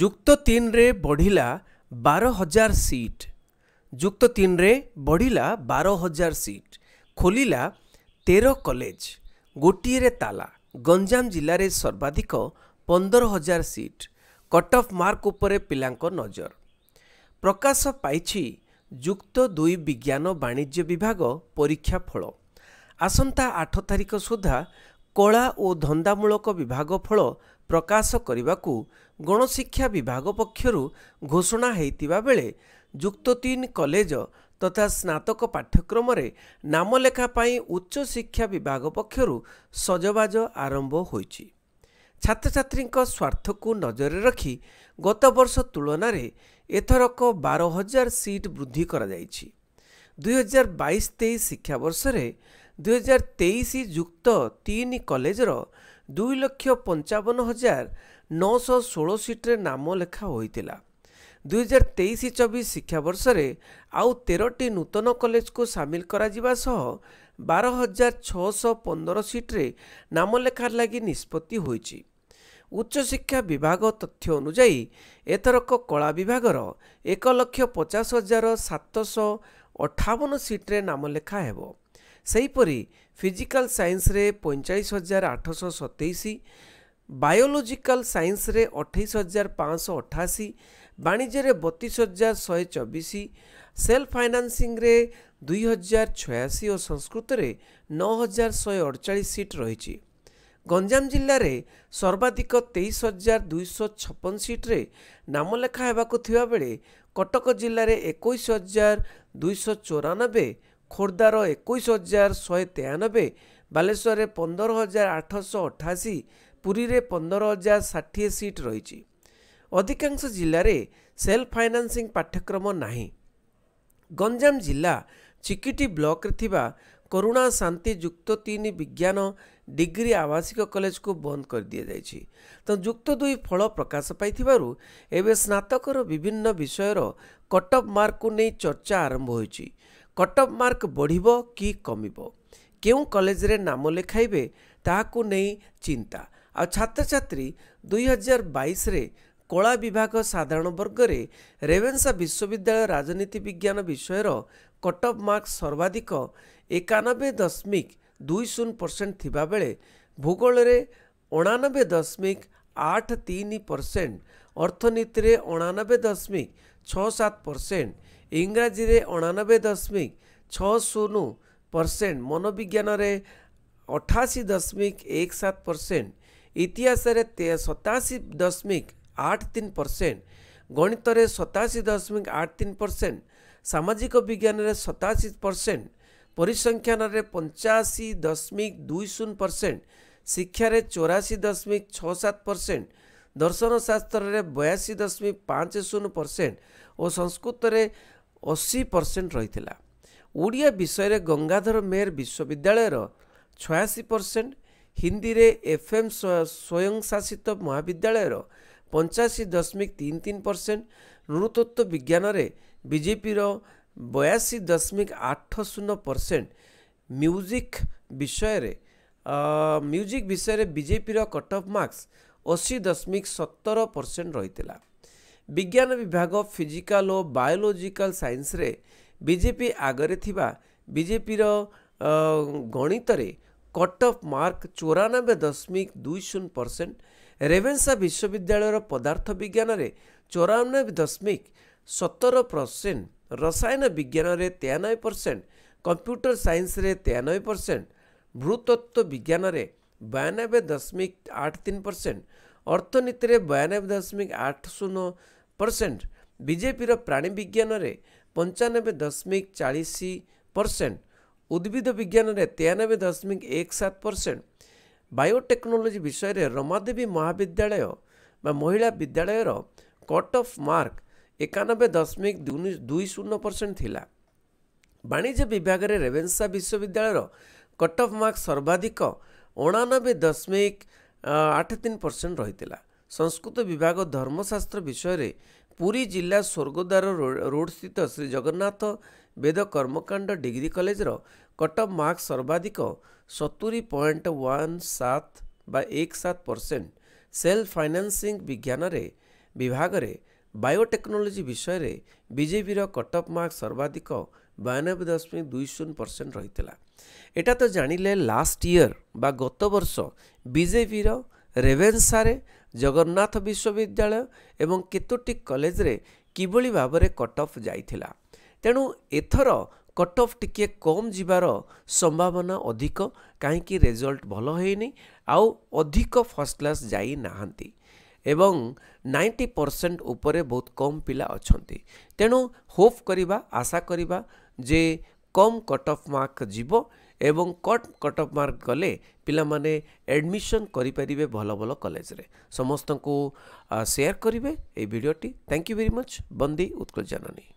ଯୁକ୍ତ ତିନିରେ ବଢ଼ିଲା ବାର ହଜାର ସିଟ୍ ଯୁକ୍ତ ତିନିରେ ବଢ଼ିଲା ବାର ହଜାର ସିଟ୍ ଖୋଲିଲା ତେର କଲେଜ ଗୋଟିଏରେ ତାଲା ଗଞ୍ଜାମ ଜିଲ୍ଲାରେ ସର୍ବାଧିକ ପନ୍ଦର ହଜାର ସିଟ୍ କଟ୍ ଅଫ୍ ମାର୍କ ଉପରେ ପିଲାଙ୍କ ନଜର ପ୍ରକାଶ ପାଇଛି ଯୁକ୍ତ ଦୁଇ ବିଜ୍ଞାନ ବାଣିଜ୍ୟ ବିଭାଗ ପରୀକ୍ଷା ଫଳ ଆସନ୍ତା ଆଠ ତାରିଖ ସୁଦ୍ଧା କଳା ଓ ଧନ୍ଦାମୂଳକ ବିଭାଗ ଫଳ ପ୍ରକାଶ କରିବାକୁ ଗଣଶିକ୍ଷା ବିଭାଗ ପକ୍ଷରୁ ଘୋଷଣା ହୋଇଥିବା ବେଳେ ଯୁକ୍ତ ତିନି କଲେଜ ତଥା ସ୍ନାତକ ପାଠ୍ୟକ୍ରମରେ ନାମଲେଖା ପାଇଁ ଉଚ୍ଚଶିକ୍ଷା ବିଭାଗ ପକ୍ଷରୁ ସଜବାଜ ଆରମ୍ଭ ହୋଇଛି ଛାତ୍ରଛାତ୍ରୀଙ୍କ ସ୍ୱାର୍ଥକୁ ନଜରରେ ରଖି ଗତବର୍ଷ ତୁଳନାରେ ଏଥରକ ବାର ହଜାର ସିଟ୍ ବୃଦ୍ଧି କରାଯାଇଛି ଦୁଇହଜାର ବାଇଶ ତେଇଶ ଶିକ୍ଷାବର୍ଷରେ ଦୁଇହଜାର ତେଇଶ ଯୁକ୍ତ ତିନି କଲେଜର ଦୁଇ ଲକ୍ଷ ପଞ୍ଚାବନ ହଜାର ନଅଶହ ଷୋହଳ ସିଟ୍ରେ ନାମ ଲେଖା ହୋଇଥିଲା ଦୁଇହଜାର ତେଇଶ ଚବିଶ ଶିକ୍ଷାବର୍ଷରେ ଆଉ ତେରଟି ନୂତନ କଲେଜକୁ ସାମିଲ କରାଯିବା ସହ ବାର ହଜାର ଛଅଶହ ପନ୍ଦର ସିଟ୍ରେ ନାମ ଲେଖାର ଲାଗି ନିଷ୍ପତ୍ତି ହୋଇଛି ଉଚ୍ଚଶିକ୍ଷା ବିଭାଗ ତଥ୍ୟ ଅନୁଯାୟୀ ଏଥରକ କଳା ବିଭାଗର ଏକ ଲକ୍ଷ ପଚାଶ ହଜାର ସାତଶହ ଅଠାବନ ସିଟ୍ରେ ନାମ ଲେଖା ହେବ ସେହିପରି ଫିଜିକାଲ ସାଇନ୍ସରେ ପଇଁଚାଳିଶ ହଜାର ଆଠଶହ ସତେଇଶ ବାୟୋଲୋଜିକାଲ ସାଇନ୍ସରେ ଅଠେଇଶ ହଜାର ପାଞ୍ଚଶହ ଅଠାଅଶୀ ବାଣିଜ୍ୟରେ ବତିଶ ହଜାର ଶହେ ଚବିଶ ସେଲ୍ଫ ଫାଇନାନ୍ସିଂରେ ଦୁଇ ହଜାର ଛୟାଅଶୀ ଓ ସଂସ୍କୃତରେ ନଅ ହଜାର ଶହେ ଅଡ଼ଚାଳିଶ ସିଟ୍ ରହିଛି ଗଞ୍ଜାମ ଜିଲ୍ଲାରେ ସର୍ବାଧିକ ତେଇଶ ହଜାର ଦୁଇଶହ ଛପନ ସିଟ୍ରେ ନାମଲେଖା ହେବାକୁ ଥିବାବେଳେ କଟକ ଜିଲ୍ଲାରେ ଏକୋଇଶ ହଜାର ଦୁଇଶହ ଚଉରାନବେ ଖୋର୍ଦ୍ଧାର ଏକୋଇଶ ହଜାର ଶହେ ତେୟାନବେ ବାଲେଶ୍ୱରରେ ପନ୍ଦର ହଜାର ଆଠଶହ ଅଠାଅଶୀ ପୁରୀରେ ପନ୍ଦର ହଜାର ଷାଠିଏ ସିଟ୍ ରହିଛି ଅଧିକାଂଶ ଜିଲ୍ଲାରେ ସେଲ୍ଫ ଫାଇନାନ୍ସିଂ ପାଠ୍ୟକ୍ରମ ନାହିଁ ଗଞ୍ଜାମ ଜିଲ୍ଲା ଚିକିଟି ବ୍ଲକ୍ରେ ଥିବା କରୁଣା ଶାନ୍ତି ଯୁକ୍ତ ତିନି ବିଜ୍ଞାନ ଡିଗ୍ରୀ ଆବାସିକ କଲେଜକୁ ବନ୍ଦ କରିଦିଆଯାଇଛି ତ ଯୁକ୍ତ ଦୁଇ ଫଳ ପ୍ରକାଶ ପାଇଥିବାରୁ ଏବେ ସ୍ନାତକର ବିଭିନ୍ନ ବିଷୟର କଟ୍ ଅଫ୍ ମାର୍କକୁ ନେଇ ଚର୍ଚ୍ଚା ଆରମ୍ଭ ହୋଇଛି କଟଅଫ୍ ମାର୍କ ବଢ଼ିବ କି କମିବ କେଉଁ କଲେଜରେ ନାମ ଲେଖାଇବେ ତାହାକୁ ନେଇ ଚିନ୍ତା ଆଉ ଛାତ୍ରଛାତ୍ରୀ ଦୁଇହଜାର ବାଇଶରେ କଳା ବିଭାଗ ସାଧାରଣ ବର୍ଗରେ ରେଭେନ୍ସା ବିଶ୍ୱବିଦ୍ୟାଳୟ ରାଜନୀତି ବିଜ୍ଞାନ ବିଷୟର କଟଅଫ୍ ମାର୍କ ସର୍ବାଧିକ ଏକାନବେ ଦଶମିକ ଦୁଇ ଶୂନ ପରସେଣ୍ଟ ଥିବାବେଳେ ଭୂଗୋଳରେ ଅଣାନବେ ଦଶମିକ ଆଠ ତିନି ପରସେଣ୍ଟ ଅର୍ଥନୀତିରେ ଅଣାନବେ ଦଶମିକ छ छत परसेंट इंग्राजी अणानबे दशमिक छ छून परसेंट मनोविज्ञान अठाशी दशमिक एक सात परसेंट इतिहास सताशी दशमिक आठ तीन परसेंट गणित सताशी दशमिक आठ तीन परसेंट सामाजिक विज्ञान सताशी परसेंट परिसंख्यन पंचाशी दशमिक दुई शून परसेंट शिक्षा चौराशी दशमिक छ छत परसेंट ଦର୍ଶନଶାସ୍ତ୍ରରେ ବୟାଅଶୀ ଦଶମିକ ପାଞ୍ଚ ଶୂନ ପରସେଣ୍ଟ ଓ ସଂସ୍କୃତରେ ଅଶୀ ପରସେଣ୍ଟ ରହିଥିଲା ଓଡ଼ିଆ ବିଷୟରେ ଗଙ୍ଗାଧର ମେହେର ବିଶ୍ୱବିଦ୍ୟାଳୟର ଛୟାଅଶୀ ପରସେଣ୍ଟ ହିନ୍ଦୀରେ ଏଫ୍ ଏମ୍ ସ୍ୱୟଂଶାସିତ ମହାବିଦ୍ୟାଳୟର ପଞ୍ଚାଅଶୀ ଦଶମିକ ତିନି ତିନି ପରସେଣ୍ଟ ନୃତତ୍ୱ ବିଜ୍ଞାନରେ ବିଜେପିର ବୟାଅଶୀ ଦଶମିକ ଆଠ ଶୂନ ପରସେଣ୍ଟ ମ୍ୟୁଜିକ୍ ବିଷୟରେ ମ୍ୟୁଜିକ୍ ବିଷୟରେ ବିଜେପିର କଟ୍ ଅଫ୍ ମାର୍କସ୍ ଅଶୀ ଦଶମିକ ସତର ପରସେଣ୍ଟ ରହିଥିଲା ବିଜ୍ଞାନ ବିଭାଗ ଫିଜିକାଲ ଓ ବାୟୋଲୋଜିକାଲ୍ ସାଇନ୍ସରେ ବିଜେପି ଆଗରେ ଥିବା ବିଜେପିର ଗଣିତରେ କଟ୍ ଅଫ୍ ମାର୍କ ଚଉରାନବେ ଦଶମିକ ଦୁଇ ଶୂନ ପରସେଣ୍ଟ ରେଭେନ୍ସା ବିଶ୍ୱବିଦ୍ୟାଳୟର ପଦାର୍ଥ ବିଜ୍ଞାନରେ ଚଉରାନବେ ଦଶମିକ ସତର ପରସେଣ୍ଟ ରସାୟନ ବିଜ୍ଞାନରେ ତେୟାନବେ ପରସେଣ୍ଟ କମ୍ପ୍ୟୁଟର ସାଇନ୍ସରେ ତେୟାନବେ ପରସେଣ୍ଟ ଭୂତତ୍ତ୍ୱ ବିଜ୍ଞାନରେ ବୟାନବେ ଦଶମିକ ଆଠ ତିନି ପରସେଣ୍ଟ ଅର୍ଥନୀତିରେ ବୟାନବେ ଦଶମିକ ଆଠ ଶୂନ ପରସେଣ୍ଟ ବିଜେପିର ପ୍ରାଣୀ ବିଜ୍ଞାନରେ ପଞ୍ଚାନବେ ଦଶମିକ ଚାଳିଶ ପରସେଣ୍ଟ ଉଦ୍ଭିଦ ବିଜ୍ଞାନରେ ତେୟାନବେ ଦଶମିକ ଏକ ସାତ ପରସେଣ୍ଟ ବାୟୋଟେକ୍ନୋଲୋଜି ବିଷୟରେ ରମାଦେବୀ ମହାବିଦ୍ୟାଳୟ ବା ମହିଳା ବିଦ୍ୟାଳୟର କଟ୍ ଅଫ୍ ମାର୍କ ଏକାନବେ ଦଶମିକ ଦୁଇ ଶୂନ ପରସେଣ୍ଟ ଥିଲା ବାଣିଜ୍ୟ ବିଭାଗରେ ରେଭେନ୍ସା ବିଶ୍ୱବିଦ୍ୟାଳୟର କଟ୍ ଅଫ୍ ମାର୍କ ସର୍ବାଧିକ ଅଣାନବେ ଦଶମିକ ଆଠ ତିନି ପରସେଣ୍ଟ ରହିଥିଲା ସଂସ୍କୃତ ବିଭାଗ ଧର୍ମଶାସ୍ତ୍ର ବିଷୟରେ ପୁରୀ ଜିଲ୍ଲା ସ୍ୱର୍ଗଦ୍ୱାର ରୋଡ଼ସ୍ଥିତ ଶ୍ରୀ ଜଗନ୍ନାଥ ବେଦ କର୍ମକାଣ୍ଡ ଡିଗ୍ରୀ କଲେଜର କଟ୍ ଅଫ୍ ମାର୍କ ସର୍ବାଧିକ ସତୁରି ପଏଣ୍ଟ ୱାନ୍ ସାତ ବା ଏକ ସାତ ପରସେଣ୍ଟ ସେଲ୍ଫ ଫାଇନାନ୍ସିଂ ବିଜ୍ଞାନରେ ବିଭାଗରେ ବାୟୋଟେକ୍ନୋଲୋଜି ବିଷୟରେ ବିଜେପିର କଟ୍ ଅଫ୍ ମାର୍କ ସର୍ବାଧିକ ବୟାନବେ ଦଶମିକ ଦୁଇ ଶୂନ ପରସେଣ୍ଟ ରହିଥିଲା ଏଇଟା ତ ଜାଣିଲେ ଲାଷ୍ଟ ଇୟର୍ ବା ଗତ ବର୍ଷ ବିଜେପିର ରେଭେନ୍ସାରେ ଜଗନ୍ନାଥ ବିଶ୍ୱବିଦ୍ୟାଳୟ ଏବଂ କେତୋଟି କଲେଜରେ କିଭଳି ଭାବରେ କଟ୍ ଅଫ୍ ଯାଇଥିଲା ତେଣୁ ଏଥର କଟ୍ ଅଫ୍ ଟିକିଏ କମ୍ ଯିବାର ସମ୍ଭାବନା ଅଧିକ କାହିଁକି ରେଜଲ୍ଟ ଭଲ ହେଇନି ଆଉ ଅଧିକ ଫାର୍ଷ୍ଟ କ୍ଲାସ୍ ଯାଇନାହାନ୍ତି ଏବଂ ନାଇଣ୍ଟି ପରସେଣ୍ଟ ଉପରେ ବହୁତ କମ୍ ପିଲା ଅଛନ୍ତି ତେଣୁ ହୋପ୍ କରିବା ଆଶା କରିବା ଯେ କମ୍ କଟ୍ ଅଫ୍ ମାର୍କ ଯିବ ଏବଂ କଟ୍ କଟ୍ ଅଫ୍ ମାର୍କ ଗଲେ ପିଲାମାନେ ଆଡ଼ମିସନ୍ କରିପାରିବେ ଭଲ ଭଲ କଲେଜରେ ସମସ୍ତଙ୍କୁ ସେୟାର କରିବେ ଏହି ଭିଡ଼ିଓଟି ଥ୍ୟାଙ୍କ ୟୁ ଭେରି ମଚ୍ ବନ୍ଦୀ ଉତ୍କଳ ଜାନନୀ